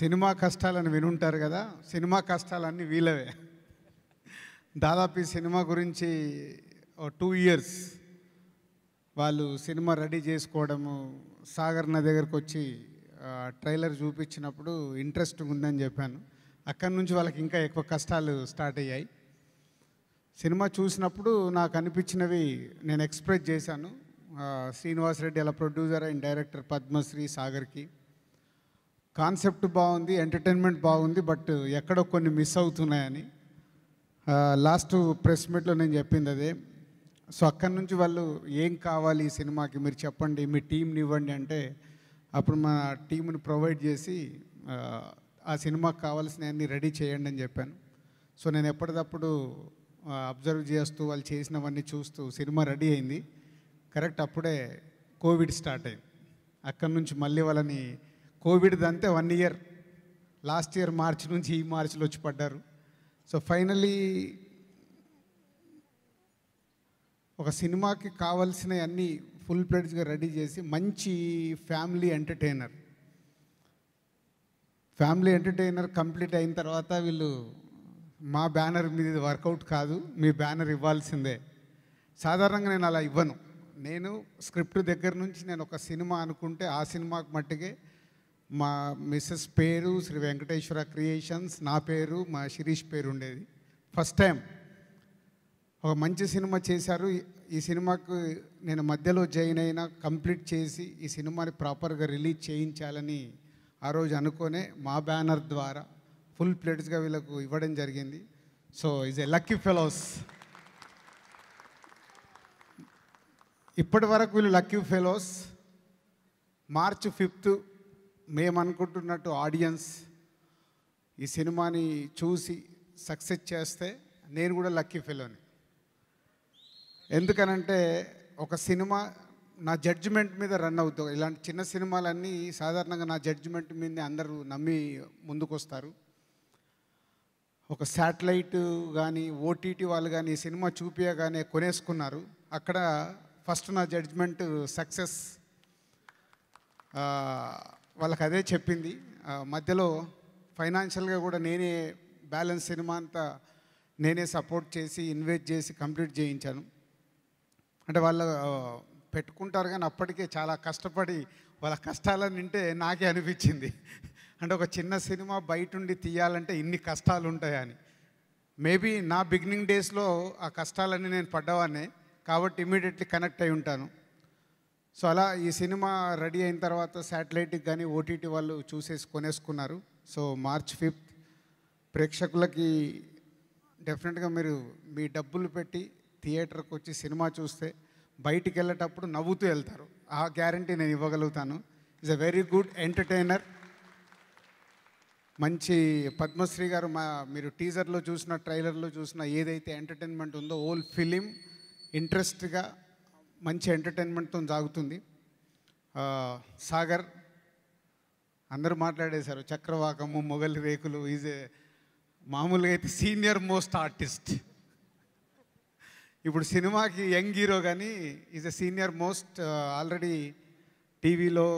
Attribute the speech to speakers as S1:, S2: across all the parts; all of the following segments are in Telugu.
S1: సినిమా కష్టాలని వినుంటారు కదా సినిమా కష్టాలన్నీ వీలవే దాదాపు ఈ సినిమా గురించి టూ ఇయర్స్ వాళ్ళు సినిమా రెడీ చేసుకోవడము సాగర్ నా దగ్గరకు వచ్చి ట్రైలర్ చూపించినప్పుడు ఇంట్రెస్ట్ ఉందని చెప్పాను అక్కడి నుంచి వాళ్ళకి ఇంకా ఎక్కువ కష్టాలు స్టార్ట్ అయ్యాయి సినిమా చూసినప్పుడు నాకు అనిపించినవి నేను ఎక్స్ప్రెస్ చేశాను శ్రీనివాస్ రెడ్డి అలా ప్రొడ్యూసర్ అండ్ డైరెక్టర్ పద్మశ్రీ సాగర్కి కాన్సెప్ట్ బాగుంది ఎంటర్టైన్మెంట్ బాగుంది బట్ ఎక్కడో కొన్ని మిస్ అవుతున్నాయని లాస్ట్ ప్రెస్ మీట్లో నేను చెప్పింది అదే సో అక్కడి నుంచి వాళ్ళు ఏం కావాలి ఈ సినిమాకి మీరు చెప్పండి మీ టీంని ఇవ్వండి అంటే అప్పుడు మా టీంని ప్రొవైడ్ చేసి ఆ సినిమాకి కావాల్సినవన్నీ రెడీ చేయండి అని చెప్పాను సో నేను ఎప్పటికప్పుడు అబ్జర్వ్ చేస్తూ వాళ్ళు చేసినవన్నీ చూస్తూ సినిమా రెడీ అయింది కరెక్ట్ అప్పుడే కోవిడ్ స్టార్ట్ అయింది అక్కడి నుంచి మళ్ళీ వాళ్ళని కోవిడ్ది అంతే one year last year March నుంచి ఈ మార్చిలో వచ్చి పడ్డారు సో ఫైనలీ ఒక సినిమాకి కావాల్సినవన్నీ ఫుల్ ప్లేట్స్గా రెడీ చేసి మంచి family entertainer family entertainer complete అయిన తర్వాత వీళ్ళు మా బ్యానర్ మీద వర్కౌట్ కాదు మీ బ్యానర్ ఇవ్వాల్సిందే సాధారణంగా నేను అలా ఇవ్వను నేను స్క్రిప్ట్ దగ్గర నుంచి నేను ఒక సినిమా అనుకుంటే ఆ సినిమాకి మట్టుకే మా మిస్సెస్ పేరు శ్రీ వెంకటేశ్వర క్రియేషన్స్ నా పేరు మా శిరీష్ పేరు ఉండేది ఫస్ట్ టైం ఒక మంచి సినిమా చేశారు ఈ సినిమాకు నేను మధ్యలో జాయిన్ అయినా కంప్లీట్ చేసి ఈ సినిమాని ప్రాపర్గా రిలీజ్ చేయించాలని ఆ రోజు అనుకునే మా బ్యానర్ ద్వారా ఫుల్ ప్లేట్స్గా వీళ్ళకు ఇవ్వడం జరిగింది so is a lucky fellows ఇప్పటి వరకు వీళ్ళు లక్కీ ఫెలోస్ మార్చ్ ఫిఫ్త్ మేము అనుకుంటున్నట్టు ఆడియన్స్ ఈ సినిమాని చూసి సక్సెస్ చేస్తే నేను కూడా లక్కీ ఫెలోని ఎందుకనంటే ఒక సినిమా నా జడ్జిమెంట్ మీద రన్ అవుతుంది ఇలాంటి చిన్న సినిమాలన్నీ సాధారణంగా నా జడ్జిమెంట్ మీదనే అందరూ నమ్మి ముందుకొస్తారు ఒక శాటిలైట్ కానీ ఓటీటీ వాళ్ళు కానీ ఈ సినిమా చూపించగానే కొనేసుకున్నారు అక్కడ ఫస్ట్ నా జడ్జిమెంట్ సక్సెస్ వాళ్ళకి అదే చెప్పింది మధ్యలో ఫైనాన్షియల్గా కూడా నేనే బ్యాలెన్స్ సినిమా అంతా నేనే సపోర్ట్ చేసి ఇన్వెస్ట్ చేసి కంప్లీట్ చేయించాను అంటే వాళ్ళ పెట్టుకుంటారు కానీ అప్పటికే చాలా కష్టపడి వాళ్ళ కష్టాలను వింటే నాకే అనిపించింది అంటే ఒక చిన్న సినిమా బయటుండి తీయాలంటే ఇన్ని కష్టాలు ఉంటాయని మేబీ నా బిగినింగ్ డేస్లో ఆ కష్టాలన్నీ నేను పడ్డవానే కాబట్టి ఇమీడియట్లీ కనెక్ట్ అయి ఉంటాను సో అలా ఈ సినిమా రెడీ అయిన తర్వాత శాటిలైట్కి కానీ ఓటీటీ వాళ్ళు చూసేసి కొనేసుకున్నారు సో మార్చ్ ఫిఫ్త్ ప్రేక్షకులకి డెఫినెట్గా మీరు మీ డబ్బులు పెట్టి థియేటర్కి వచ్చి సినిమా చూస్తే బయటికి వెళ్ళేటప్పుడు నవ్వుతూ వెళ్తారు ఆ గ్యారంటీ నేను ఇవ్వగలుగుతాను is a very good entertainer మంచి పద్మశ్రీ గారు మా మీరు టీజర్లో చూసిన ట్రైలర్లో చూసిన ఏదైతే ఎంటర్టైన్మెంట్ ఉందో ఓల్ ఫిలిం ఇంట్రెస్ట్గా మంచి ఎంటర్టైన్మెంట్తో సాగుతుంది సాగర్ అందరూ మాట్లాడేశారు చక్రవాకము మొగలి రేకులు ఈజ్ ఏ మామూలుగా అయితే సీనియర్ మోస్ట్ ఆర్టిస్ట్ ఇప్పుడు సినిమాకి యంగ్ హీరో కానీ is a senior most already టీవీలో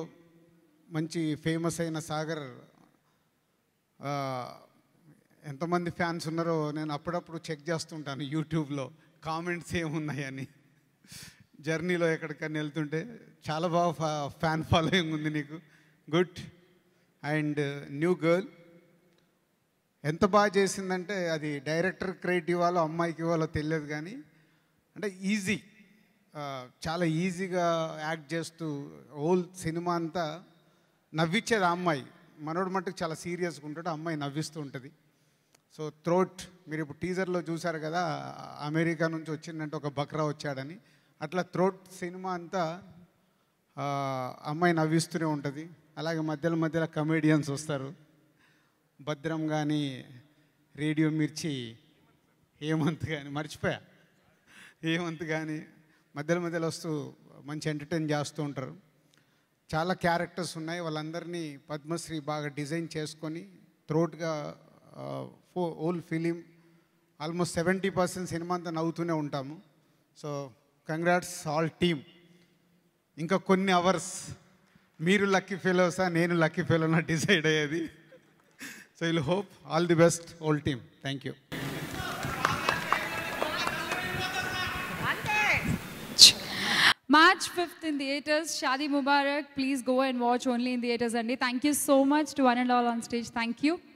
S1: మంచి ఫేమస్ అయిన సాగర్ ఎంతమంది ఫ్యాన్స్ ఉన్నారో నేను అప్పుడప్పుడు చెక్ చేస్తుంటాను యూట్యూబ్లో కామెంట్స్ ఏమున్నాయని జర్నీలో ఎక్కడికన్నా వెళ్తుంటే చాలా బాగా ఫ్యాన్ ఫాలోయింగ్ ఉంది నీకు గుడ్ అండ్ న్యూ గర్ల్ ఎంత బాగా చేసిందంటే అది డైరెక్టర్ క్రెడిట్ ఇవ్వాలో అమ్మాయికి ఇవ్వాలో తెలియదు కానీ అంటే ఈజీ చాలా ఈజీగా యాక్ట్ చేస్తూ హోల్ సినిమా అంతా నవ్వించేది ఆ అమ్మాయి మనోడు మట్టుకు చాలా సీరియస్గా ఉంటాడు అమ్మాయి నవ్విస్తూ ఉంటుంది సో త్రోట్ మీరు ఇప్పుడు టీజర్లో చూశారు కదా అమెరికా నుంచి వచ్చిందంటే ఒక బక్రా వచ్చాడని అట్లా త్రోట్ సినిమా అంతా అమ్మాయి నవ్విస్తూనే ఉంటుంది అలాగే మధ్యలో మధ్యలో కమెడియన్స్ వస్తారు భద్రం కానీ రేడియో మిర్చి హేమంత్ కానీ మర్చిపోయా హేమంత్ కానీ మధ్యలో మధ్యలో వస్తూ మంచి ఎంటర్టైన్ చేస్తూ ఉంటారు చాలా క్యారెక్టర్స్ ఉన్నాయి వాళ్ళందరినీ పద్మశ్రీ బాగా డిజైన్ చేసుకొని త్రోట్గా for whole film almost seventy percent cinema అంతా నవ్వుతూనే ఉంటాము సో కంగ్రాట్స్ ఆల్ టీమ్ ఇంకా కొన్ని అవర్స్ మీరు లక్కీ ఫెలోసా నేను లక్కీ ఫెలోనా డిసైడ్ అయ్యేది so will hope all the best all team thank you March 5th in theatres, Shadi Mubarak. Please go and watch only in theatres, Andy. Thank you so much to one and all on stage. Thank you.